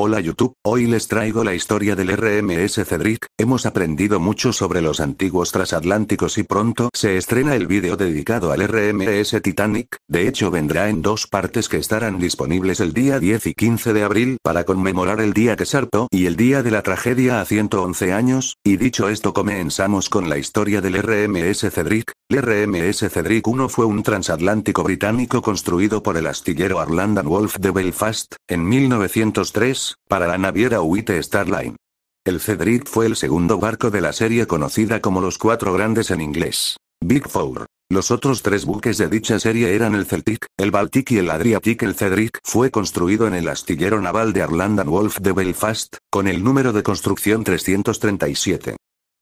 Hola YouTube, hoy les traigo la historia del RMS Cedric, hemos aprendido mucho sobre los antiguos transatlánticos y pronto se estrena el vídeo dedicado al RMS Titanic, de hecho vendrá en dos partes que estarán disponibles el día 10 y 15 de abril para conmemorar el día que sartó y el día de la tragedia a 111 años, y dicho esto comenzamos con la historia del RMS Cedric, el RMS Cedric 1 fue un transatlántico británico construido por el astillero Arlandan Wolf de Belfast, en 1903, para la naviera Witte Starline. El Cedric fue el segundo barco de la serie conocida como los cuatro grandes en inglés. Big Four. Los otros tres buques de dicha serie eran el Celtic, el Baltic y el Adriatic. El Cedric fue construido en el astillero naval de Arlandan Wolf de Belfast, con el número de construcción 337.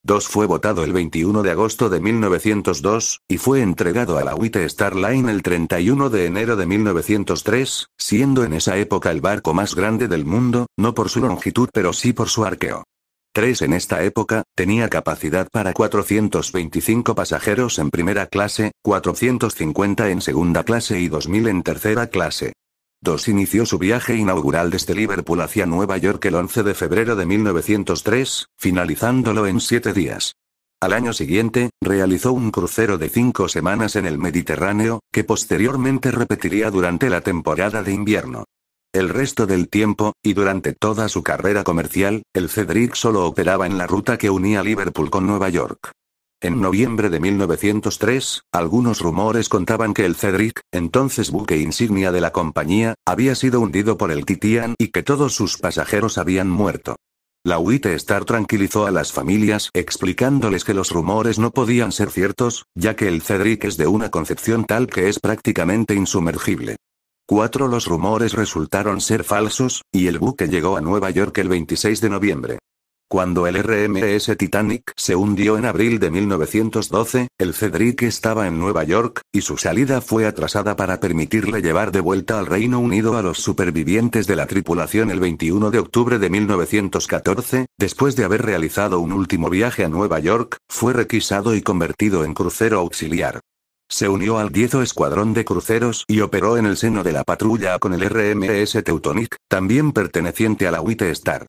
2 fue votado el 21 de agosto de 1902, y fue entregado a la White Star Line el 31 de enero de 1903, siendo en esa época el barco más grande del mundo, no por su longitud pero sí por su arqueo. 3 en esta época, tenía capacidad para 425 pasajeros en primera clase, 450 en segunda clase y 2000 en tercera clase inició su viaje inaugural desde Liverpool hacia Nueva York el 11 de febrero de 1903, finalizándolo en siete días. Al año siguiente, realizó un crucero de cinco semanas en el Mediterráneo, que posteriormente repetiría durante la temporada de invierno. El resto del tiempo, y durante toda su carrera comercial, el Cedric solo operaba en la ruta que unía Liverpool con Nueva York. En noviembre de 1903, algunos rumores contaban que el Cedric, entonces buque insignia de la compañía, había sido hundido por el Titian y que todos sus pasajeros habían muerto. La UIT Star tranquilizó a las familias explicándoles que los rumores no podían ser ciertos, ya que el Cedric es de una concepción tal que es prácticamente insumergible. Cuatro Los rumores resultaron ser falsos, y el buque llegó a Nueva York el 26 de noviembre. Cuando el RMS Titanic se hundió en abril de 1912, el Cedric estaba en Nueva York, y su salida fue atrasada para permitirle llevar de vuelta al Reino Unido a los supervivientes de la tripulación el 21 de octubre de 1914, después de haber realizado un último viaje a Nueva York, fue requisado y convertido en crucero auxiliar. Se unió al 10 Escuadrón de Cruceros y operó en el seno de la patrulla con el RMS Teutonic, también perteneciente a la White Star.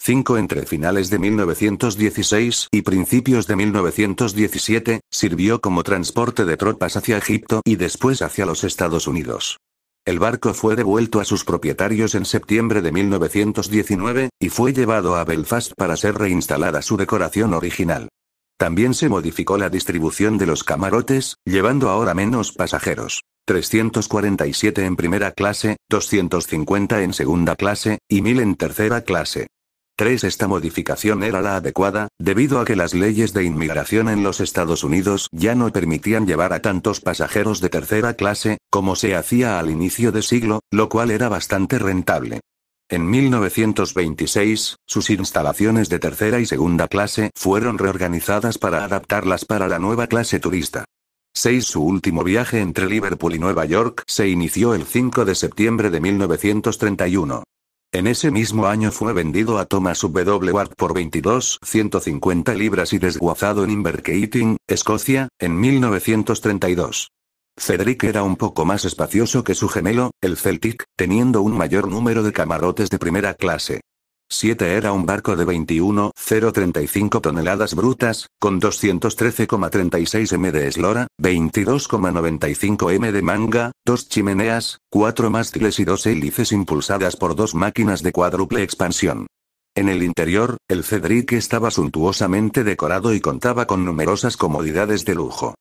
5 entre finales de 1916 y principios de 1917, sirvió como transporte de tropas hacia Egipto y después hacia los Estados Unidos. El barco fue devuelto a sus propietarios en septiembre de 1919, y fue llevado a Belfast para ser reinstalada su decoración original. También se modificó la distribución de los camarotes, llevando ahora menos pasajeros. 347 en primera clase, 250 en segunda clase, y 1000 en tercera clase. 3. Esta modificación era la adecuada, debido a que las leyes de inmigración en los Estados Unidos ya no permitían llevar a tantos pasajeros de tercera clase, como se hacía al inicio de siglo, lo cual era bastante rentable. En 1926, sus instalaciones de tercera y segunda clase fueron reorganizadas para adaptarlas para la nueva clase turista. 6. Su último viaje entre Liverpool y Nueva York se inició el 5 de septiembre de 1931. En ese mismo año fue vendido a Thomas W. Ward por 22,150 libras y desguazado en Inverkeithing, Escocia, en 1932. Cedric era un poco más espacioso que su gemelo, el Celtic, teniendo un mayor número de camarotes de primera clase. 7 era un barco de 21,035 toneladas brutas, con 213,36 m de eslora, 22,95 m de manga, dos chimeneas, cuatro mástiles y dos hélices impulsadas por dos máquinas de cuádruple expansión. En el interior, el Cedric estaba suntuosamente decorado y contaba con numerosas comodidades de lujo.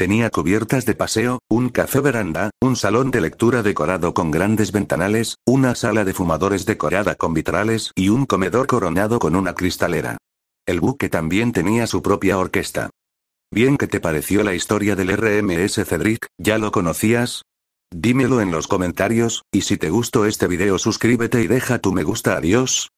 Tenía cubiertas de paseo, un café veranda, un salón de lectura decorado con grandes ventanales, una sala de fumadores decorada con vitrales y un comedor coronado con una cristalera. El buque también tenía su propia orquesta. Bien que te pareció la historia del RMS Cedric, ¿ya lo conocías? Dímelo en los comentarios, y si te gustó este video suscríbete y deja tu me gusta adiós.